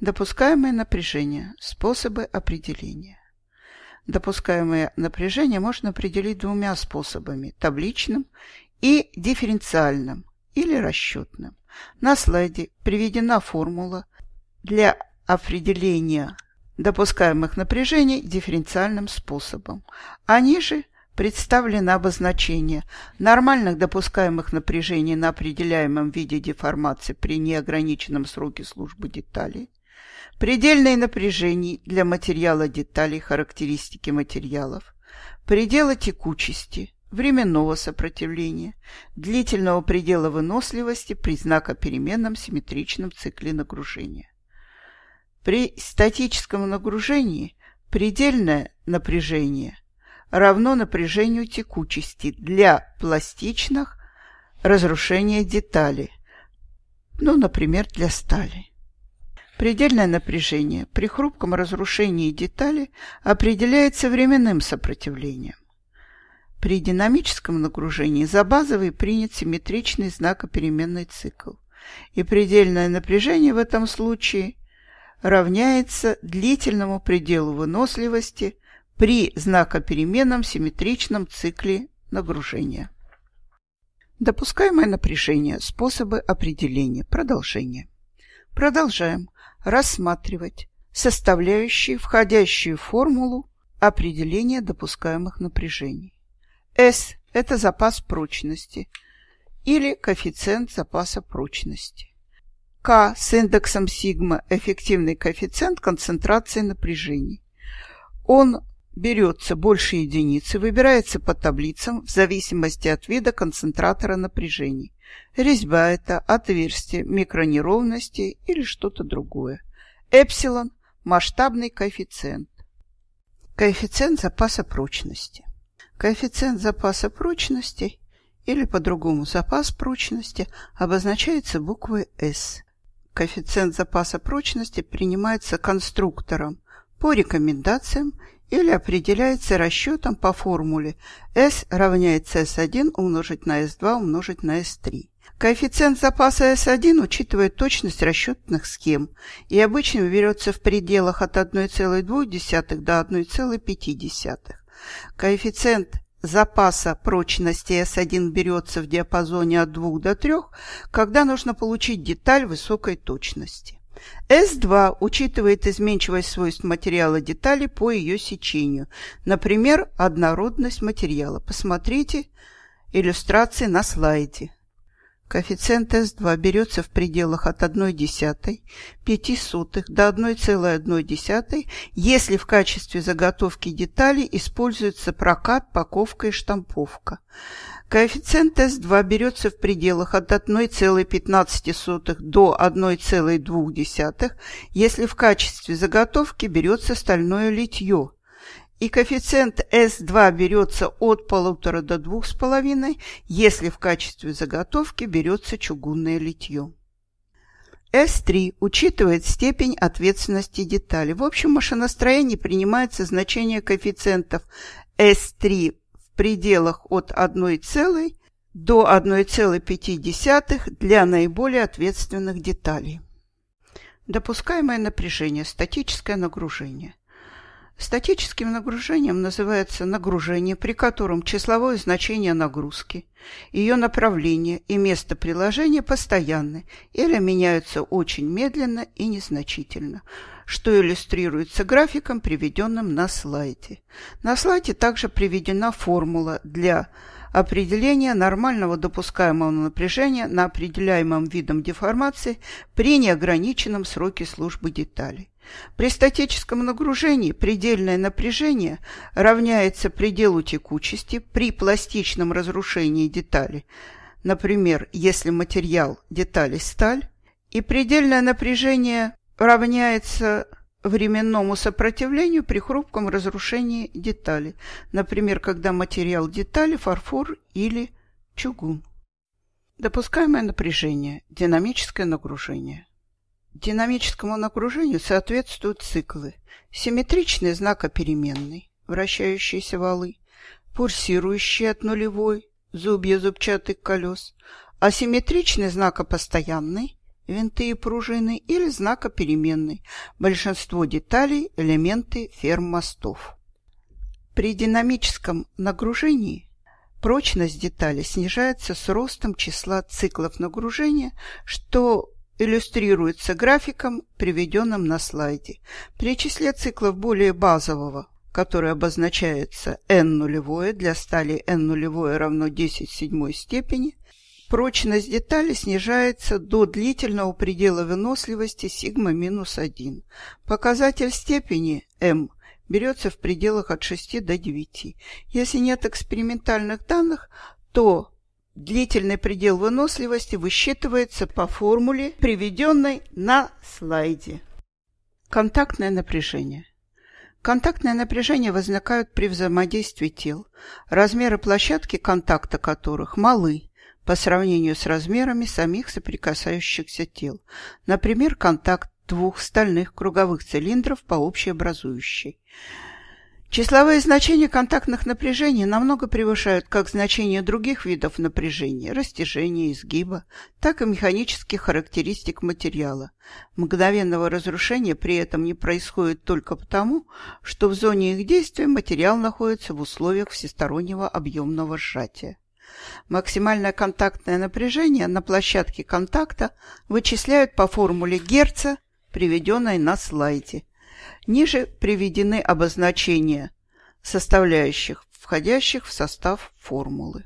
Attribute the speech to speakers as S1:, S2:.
S1: Допускаемое напряжение. Способы определения. Допускаемое напряжение можно определить двумя способами – табличным и дифференциальным или расчетным. На слайде приведена формула для определения допускаемых напряжений дифференциальным способом. А ниже представлены обозначения нормальных допускаемых напряжений на определяемом виде деформации при неограниченном сроке службы деталей, Предельные напряжений для материала деталей характеристики материалов. Предела текучести, временного сопротивления, длительного предела выносливости, при знакопеременном симметричном цикле нагружения. При статическом нагружении предельное напряжение равно напряжению текучести для пластичных разрушения детали, ну, например, для стали. Предельное напряжение при хрупком разрушении детали определяется временным сопротивлением. При динамическом нагружении за базовый принят симметричный знакопеременный цикл, и предельное напряжение в этом случае равняется длительному пределу выносливости при знакопеременном симметричном цикле нагружения. Допускаемое напряжение, способы определения, продолжение. Продолжаем рассматривать составляющие, входящую формулу определения допускаемых напряжений. S – это запас прочности или коэффициент запаса прочности. К с индексом сигма – эффективный коэффициент концентрации напряжений. Он берется больше единицы, выбирается по таблицам в зависимости от вида концентратора напряжений. Резьба это, отверстие, микронеровности или что-то другое. Эпсилон – масштабный коэффициент. Коэффициент запаса прочности. Коэффициент запаса прочности или по-другому запас прочности обозначается буквой S. Коэффициент запаса прочности принимается конструктором по рекомендациям или определяется расчетом по формуле S равняется S1 умножить на S2 умножить на S3. Коэффициент запаса S1 учитывает точность расчетных схем и обычно берется в пределах от 1,2 до 1,5. Коэффициент запаса прочности S1 берется в диапазоне от 2 до 3, когда нужно получить деталь высокой точности. S 2 учитывает изменчивость свойств материала детали по ее сечению, например, однородность материала. Посмотрите иллюстрации на слайде. Коэффициент S2 берется в пределах от десятой 5 сотых до 1,1, если в качестве заготовки деталей используется прокат, паковка и штамповка. Коэффициент S2 берется в пределах от 1,15 до 1,2, если в качестве заготовки берется стальное литье и коэффициент S2 берется от полутора до двух с половиной, если в качестве заготовки берется чугунное литье. S3 учитывает степень ответственности детали. В общем машиностроении принимается значение коэффициентов S3 в пределах от 1,0 до 1,5 для наиболее ответственных деталей. Допускаемое напряжение – статическое нагружение – Статическим нагружением называется нагружение, при котором числовое значение нагрузки, ее направление и место приложения постоянны или меняются очень медленно и незначительно, что иллюстрируется графиком, приведенным на слайде. На слайде также приведена формула для определения нормального допускаемого напряжения на определяемом видом деформации при неограниченном сроке службы деталей. При статическом нагружении предельное напряжение равняется пределу текучести при пластичном разрушении детали, например, если материал детали сталь, и предельное напряжение равняется временному сопротивлению при хрупком разрушении детали, например, когда материал детали фарфор или чугун. Допускаемое напряжение – динамическое нагружение. Динамическому окружению соответствуют циклы. Симметричный знак вращающиеся валы, пульсирующие от нулевой, зубья зубчатых колес, асимметричный знакопостоянный винты и пружины или знакопеременный большинство деталей, элементы ферм мостов. При динамическом нагружении Прочность детали снижается с ростом числа циклов нагружения, что иллюстрируется графиком, приведенным на слайде. При числе циклов более базового, который обозначается n нулевое для стали n нулевое равно 10 седьмой степени, прочность детали снижается до длительного предела выносливости σ минус 1. Показатель степени m берется в пределах от 6 до 9. Если нет экспериментальных данных, то Длительный предел выносливости высчитывается по формуле, приведенной на слайде. Контактное напряжение. Контактное напряжение возникает при взаимодействии тел, размеры площадки контакта которых малы по сравнению с размерами самих соприкасающихся тел. Например, контакт двух стальных круговых цилиндров по общей образующей. Числовые значения контактных напряжений намного превышают как значения других видов напряжения, растяжения, изгиба, так и механических характеристик материала. Мгновенного разрушения при этом не происходит только потому, что в зоне их действия материал находится в условиях всестороннего объемного сжатия. Максимальное контактное напряжение на площадке контакта вычисляют по формуле Герца, приведенной на слайде, Ниже приведены обозначения составляющих, входящих в состав формулы.